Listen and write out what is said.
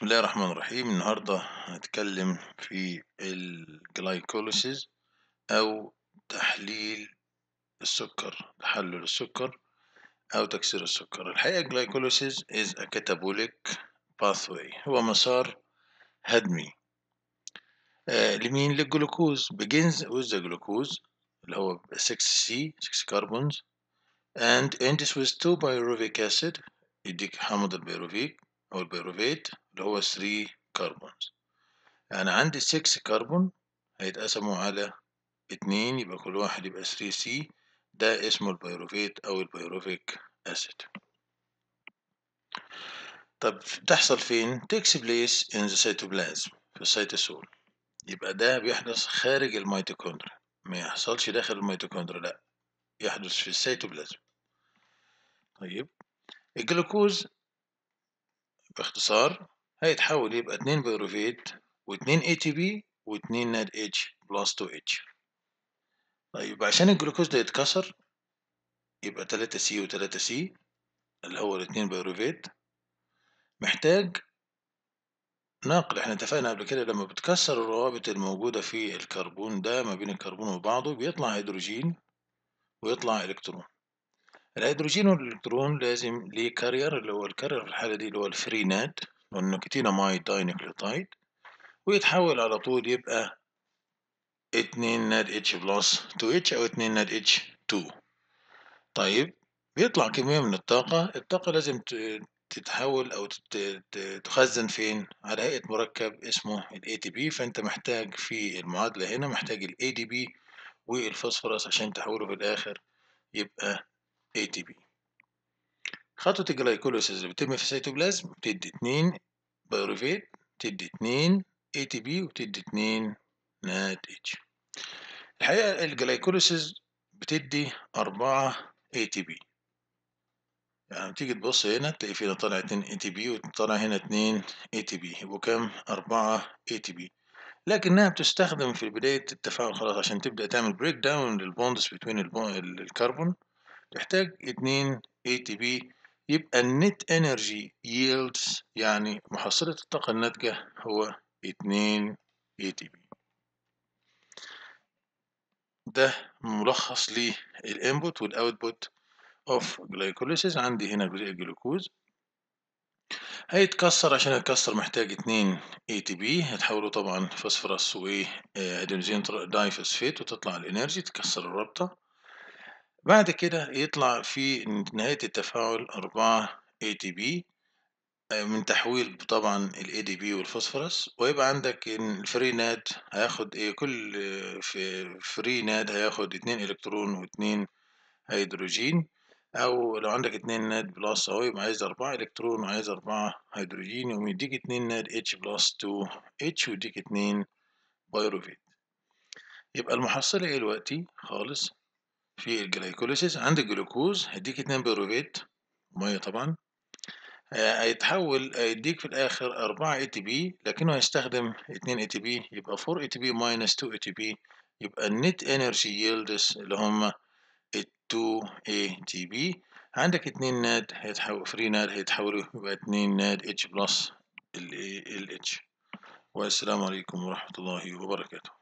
بسم الله الرحمن الرحيم النهاردة هنتكلم في الجلايكوليسيز أو تحليل السكر تحلل السكر أو تكسير السكر الحقيقة الجلايكوليسيز is a catabolic pathway هو مسار هدمي آه لمين للجلوكوز begins with the glucose اللي هو 6C 6 carbons and ends with 2 pyruvic acid يديك حامض البيروفيك أو البيروفيت اللي هو 3 كربون أنا عندي 6 كربون هيتقسموا على اتنين يبقى كل واحد يبقى 3 سي ده اسمه البيروفيت أو البيروفيك أسيد طب تحصل فين؟ takes place in the cytoplasm في السيتوسول يبقى ده بيحدث خارج الميتوكوندريا ما يحصلش داخل الميتوكوندريا لأ يحدث في السيتوبلازم طيب الجلوكوز باختصار هيتحول يبقى اتنين بيروفيت واتنين اي تي بي واتنين ناد اتش بلس تو اتش طيب عشان الجلوكوز ده يتكسر يبقى تلاتة سي وتلاتة سي اللي هو الاتنين بيروفيت محتاج ناقل احنا اتفقنا قبل كده لما بتكسر الروابط الموجودة في الكربون ده ما بين الكربون وبعضه بيطلع هيدروجين ويطلع الكترون الهيدروجين والالكترون لازم ليه كارير اللي هو الكارير في الحالة دي اللي هو الفري نات لأنه داي نيكلوتايد ويتحول على طول يبقى اتنين ناد اتش بلس تو اتش أو اتنين ناد اتش تو طيب بيطلع كمية من الطاقة الطاقة لازم تتحول أو تخزن فين على هيئة مركب اسمه ال ATP فأنت محتاج في المعادلة هنا محتاج ال ADP والفوسفورس عشان تحوله في الآخر يبقى ATP خطوة الجلايكوليسيس اللي بتتم في السيتوبلازم بتدي اتنين بايروفيت بتدي اتنين ATP وبتدي اتنين نات اتش الحقيقة الجلايكوليسيس بتدي أربعة ATP يعني تيجي تبص هنا تلاقي فينا طالع اتنين ATP وطالع هنا اتنين ATP يبقوا كام أربعة ATP لكنها بتستخدم في بداية التفاعل خلاص عشان تبدأ تعمل بريك داون للبوندس بين الكربون تحتاج 2 اي تي بي يبقى النت انرجي ييلدز يعني محصلة الطاقة الناتجة هو 2 اي تي بي ده ملخص للانبوت والاوتبوت اوف جلايكوليسيس عندي هنا جلوكوز هيتكسر عشان يتكسر محتاج اتنين اي تي بي هتحوله طبعا فوسفورس وادينوزين دايفوسفيت وتطلع الانرجي تكسر الرابطه بعد كده يطلع في نهاية التفاعل أربعة ATP آه، من تحويل طبعا ال ADP والفوسفورس ويبقى عندك إن الفري ناد هياخد إيه كل في فري ناد هياخد اتنين إلكترون واتنين هيدروجين أو لو عندك اتنين ناد بلس أهو يبقى عايز أربعة إلكترون وعايز أربعة هيدروجين ويديك اتنين ناد H بلس تو H ويديك اتنين بايروفيت يبقى المحصلة إيه دلوقتي خالص في الجلايكوليسيس عندك جلوكوز هيديك اتنين بيروفيت ميه طبعا آه، هيتحول هيديك في الاخر اربعة اي تي بي لكنه هيستخدم اتنين اي تي بي يبقى فور اي تي بي ماينس تو اي تي بي يبقى النت انرجي يلدز اللي هما التو اي تي بي عندك اتنين ناد هيتحول فري ناد هيتحولوا يبقى اتنين ناد اتش بلس ال اتش والسلام عليكم ورحمة الله وبركاته